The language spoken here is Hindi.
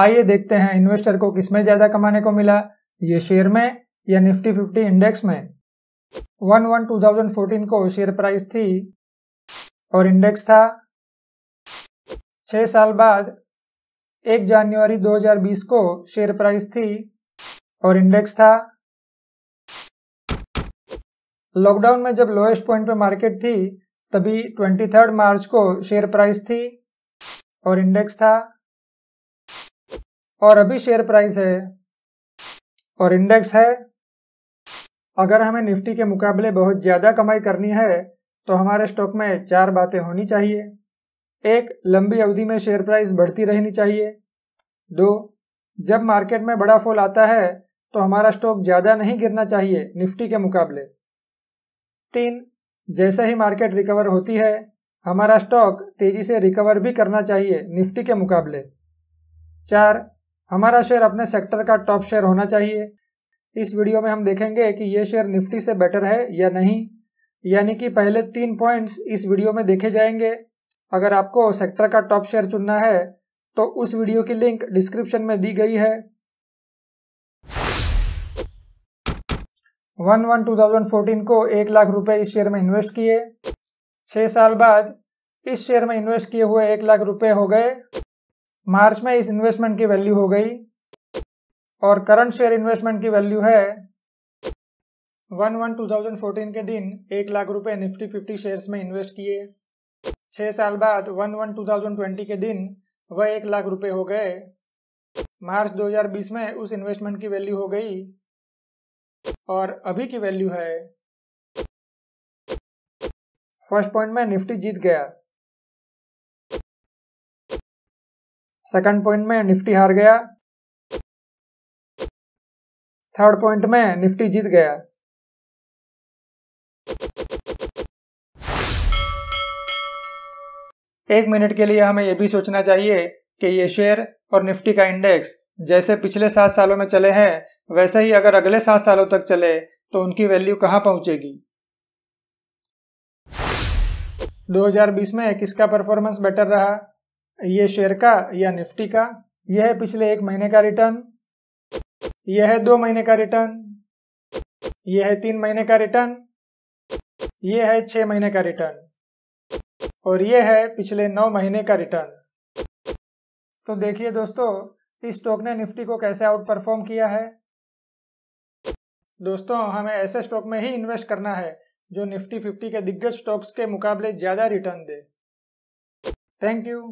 आइए देखते हैं इन्वेस्टर को किसमें ज्यादा कमाने को मिला ये शेयर में या निफ्टी फिफ्टी इंडेक्स में one one two thousand fourteen को शेयर प्राइस थी और इंडेक्स था छह साल बाद एक जनवरी 2020 को शेयर प्राइस थी और इंडेक्स था लॉकडाउन में जब लोएस्ट पॉइंट पे मार्केट थी तभी थर्ड मार्च को शेयर प्राइस थी और इंडेक्स था और अभी शेयर प्राइस है और इंडेक्स है अगर हमें निफ्टी के मुकाबले बहुत ज़्यादा कमाई करनी है तो हमारे स्टॉक में चार बातें होनी चाहिए एक लंबी अवधि में शेयर प्राइस बढ़ती रहनी चाहिए दो जब मार्केट में बड़ा फॉल आता है तो हमारा स्टॉक ज़्यादा नहीं गिरना चाहिए निफ्टी के मुकाबले तीन जैसे ही मार्केट रिकवर होती है हमारा स्टॉक तेज़ी से रिकवर भी करना चाहिए निफ्टी के मुकाबले चार हमारा शेयर अपने सेक्टर का टॉप शेयर होना चाहिए इस वीडियो में हम देखेंगे कि ये शेयर निफ्टी से बेटर है या नहीं यानी कि पहले तीन पॉइंट्स इस वीडियो में देखे जाएंगे अगर आपको सेक्टर का टॉप शेयर चुनना है तो उस वीडियो की लिंक डिस्क्रिप्शन में दी गई है one one two thousand fourteen को एक लाख रुपए इस शेयर में इन्वेस्ट किए छः साल बाद इस शेयर में इन्वेस्ट किए हुए एक लाख रुपए हो गए मार्च में इस इन्वेस्टमेंट की वैल्यू हो गई और करंट शेयर इन्वेस्टमेंट की वैल्यू है one one two thousand fourteen के दिन एक लाख रुपए निफ्टी फिफ्टी शेयर्स में इन्वेस्ट किए छः साल बाद one one two thousand twenty के दिन वह एक लाख रुपए हो गए मार्च 2020 में उस इन्वेस्टमेंट की वैल्यू हो गई और अभी की वैल्यू है फर्स्ट पॉइंट में निफ्टी जीत गया सेकंड पॉइंट में निफ्टी हार गया थर्ड पॉइंट में निफ्टी जीत गया एक मिनट के लिए हमें यह भी सोचना चाहिए कि ये शेयर और निफ्टी का इंडेक्स जैसे पिछले सात सालों में चले हैं वैसे ही अगर अगले सात सालों तक चले तो उनकी वैल्यू कहां पहुंचेगी 2020 में किसका परफॉर्मेंस बेटर रहा ये शेयर का या निफ्टी का यह है पिछले एक महीने का रिटर्न यह है दो महीने का रिटर्न यह है तीन महीने का रिटर्न यह है छह महीने का रिटर्न और यह है पिछले नौ महीने का रिटर्न तो देखिए दोस्तों इस स्टॉक ने निफ्टी को कैसे आउट परफॉर्म किया है दोस्तों हमें ऐसे स्टॉक में ही इन्वेस्ट करना है जो निफ्टी फिफ्टी के दिग्गज स्टॉक्स के मुकाबले ज़्यादा रिटर्न दे थैंक यू